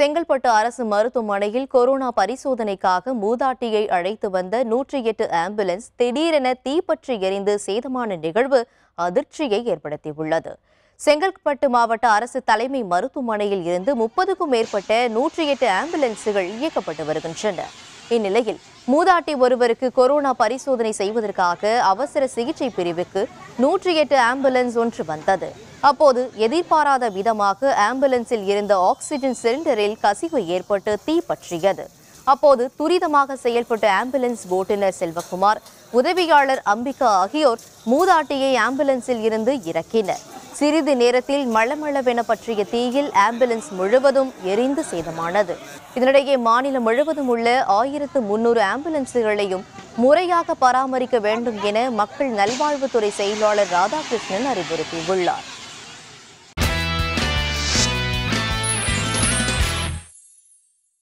செங்கல்பட்டு அரசு மருத்துவமனையில் கொரோனா பரிசோதனைக்காக மூதாட்டியை அழைத்து வந்த நூற்றி எட்டு ஆம்புலன்ஸ் திடீரென தீப்பற்றி எரிந்து சேதமான நிகழ்வு அதிர்ச்சியை ஏற்படுத்தியுள்ளது செங்கல்பட்டு மாவட்ட அரசு தலைமை மருத்துவமனையில் இருந்து முப்பதுக்கும் மேற்பட்ட நூற்றி எட்டு ஆம்புலன்ஸுகள் இயக்கப்பட்டு வருகின்றன இந்நிலையில் மூதாட்டி ஒருவருக்கு கொரோனா பரிசோதனை செய்வதற்காக அவசர சிகிச்சை பிரிவுக்கு நூற்றி எட்டு ஆம்புலன்ஸ் ஒன்று வந்தது அப்போது எதிர்பாராத விதமாக ஆம்புலன்ஸில் இருந்த ஆக்சிஜன் சிலிண்டரில் கசிவு ஏற்பட்டு தீ பற்றியது அப்போது துரிதமாக செயல்பட்ட ஆம்புலன்ஸ் ஓட்டுநர் செல்வகுமார் உதவியாளர் அம்பிகா ஆகியோர் மூதாட்டியை ஆம்புலன்ஸில் இருந்து இறக்கினர் சிறிது நேரத்தில் மளமளவென பற்றிய தீயில் ஆம்புலன்ஸ் முழுவதும் எரிந்து சேதமானது இதனிடையே மாநிலம் முழுவதும் உள்ள ஆயிரத்து முன்னூறு ஆம்புலன்ஸுகளையும் முறையாக பராமரிக்க வேண்டும் என மக்கள் நல்வாழ்வுத்துறை செயலாளர் ராதாகிருஷ்ணன் அறிவுறுத்தியுள்ளார்